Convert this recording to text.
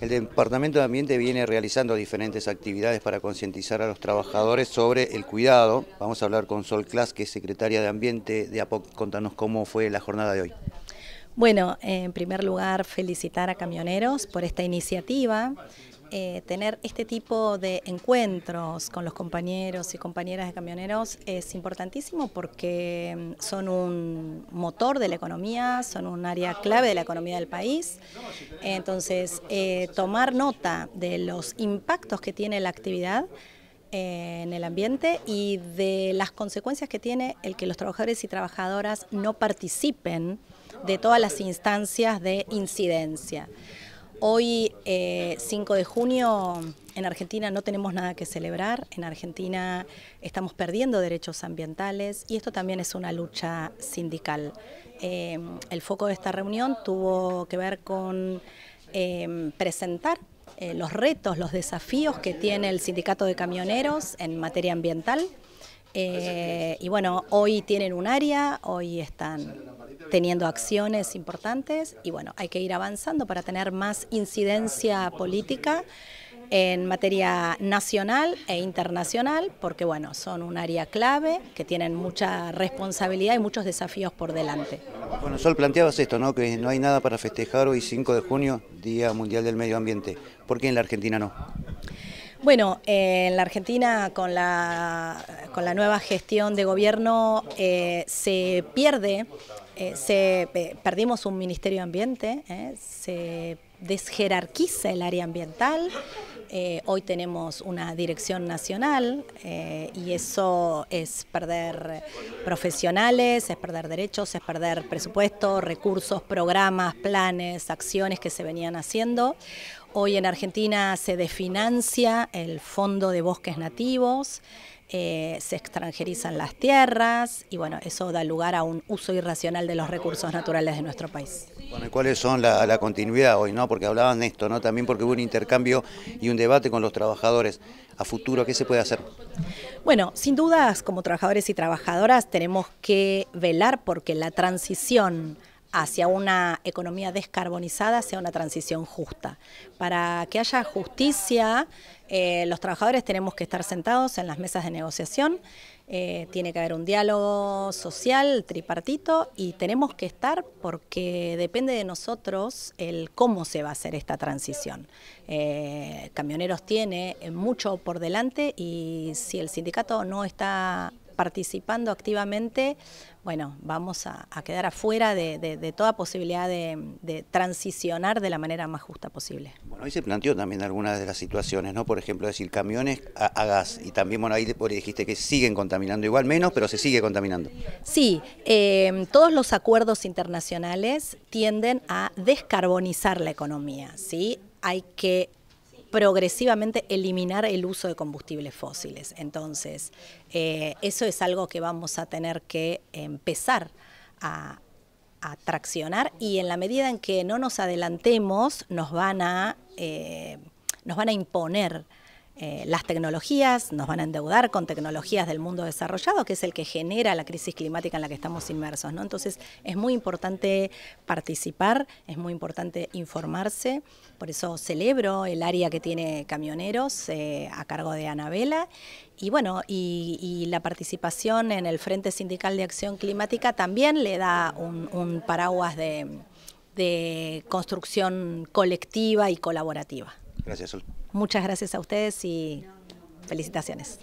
El Departamento de Ambiente viene realizando diferentes actividades para concientizar a los trabajadores sobre el cuidado. Vamos a hablar con Sol Clas, que es secretaria de Ambiente de APOC. Contanos cómo fue la jornada de hoy. Bueno, en primer lugar, felicitar a Camioneros por esta iniciativa eh, tener este tipo de encuentros con los compañeros y compañeras de camioneros es importantísimo porque mm, son un motor de la economía, son un área clave de la economía del país. Entonces, eh, tomar nota de los impactos que tiene la actividad eh, en el ambiente y de las consecuencias que tiene el que los trabajadores y trabajadoras no participen de todas las instancias de incidencia. Hoy, 5 eh, de junio, en Argentina no tenemos nada que celebrar, en Argentina estamos perdiendo derechos ambientales y esto también es una lucha sindical. Eh, el foco de esta reunión tuvo que ver con eh, presentar los retos, los desafíos que tiene el sindicato de camioneros en materia ambiental. Eh, y bueno, hoy tienen un área, hoy están teniendo acciones importantes y bueno, hay que ir avanzando para tener más incidencia política en materia nacional e internacional, porque bueno, son un área clave, que tienen mucha responsabilidad y muchos desafíos por delante. Bueno, Sol, planteabas esto, ¿no? Que no hay nada para festejar hoy 5 de junio, Día Mundial del Medio Ambiente. ¿Por qué en la Argentina no? Bueno, en la Argentina con la, con la nueva gestión de gobierno eh, se pierde, eh, se, eh, perdimos un Ministerio de Ambiente, se desjerarquiza el área ambiental, hoy tenemos una dirección nacional y eso es perder profesionales, es perder derechos, es perder presupuestos, recursos, programas, planes, acciones que se venían haciendo. Hoy en Argentina se desfinancia el Fondo de Bosques Nativos, eh, se extranjerizan las tierras y bueno, eso da lugar a un uso irracional de los recursos naturales de nuestro país. Bueno, ¿cuáles son la, la continuidad hoy? no? Porque hablaban de esto, ¿no? También porque hubo un intercambio y un debate con los trabajadores. ¿A futuro qué se puede hacer? Bueno, sin dudas, como trabajadores y trabajadoras tenemos que velar porque la transición hacia una economía descarbonizada, hacia una transición justa. Para que haya justicia, eh, los trabajadores tenemos que estar sentados en las mesas de negociación, eh, tiene que haber un diálogo social, tripartito, y tenemos que estar porque depende de nosotros el cómo se va a hacer esta transición. Eh, camioneros tiene mucho por delante y si el sindicato no está participando activamente, bueno, vamos a, quedar afuera de, toda posibilidad de, transicionar de la manera más justa posible. Bueno, ahí se planteó también algunas de las situaciones, ¿no? Por ejemplo, decir camiones a, gas y también, bueno, ahí dijiste que siguen contaminando igual, menos, pero se sigue contaminando. Sí, eh, todos los acuerdos internacionales tienden a descarbonizar la economía, ¿sí? Hay que progresivamente eliminar el uso de combustibles fósiles. Entonces, eh, eso es algo que vamos a tener que empezar a, traccionar y en la medida en que no nos adelantemos nos van a, eh, nos van a imponer eh, las tecnologías, nos van a endeudar con tecnologías del mundo desarrollado, que es el que genera la crisis climática en la que estamos inmersos. ¿no? Entonces es muy importante participar, es muy importante informarse, por eso celebro el área que tiene camioneros eh, a cargo de Anabela y bueno, y, la participación en el Frente Sindical de Acción Climática también le da un, paraguas de, de construcción colectiva y colaborativa. Gracias, Muchas gracias a ustedes y felicitaciones.